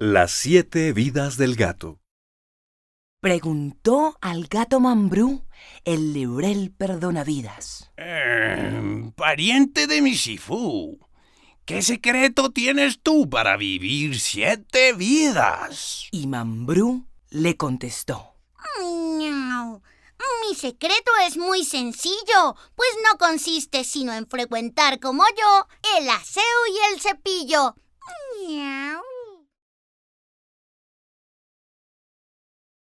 Las siete vidas del gato. Preguntó al gato Mambrú el librel perdonavidas. vidas. Em, pariente de mi ¿qué secreto tienes tú para vivir siete vidas? Y Mambrú le contestó. mi secreto es muy sencillo, pues no consiste sino en frecuentar como yo el aseo y el cepillo.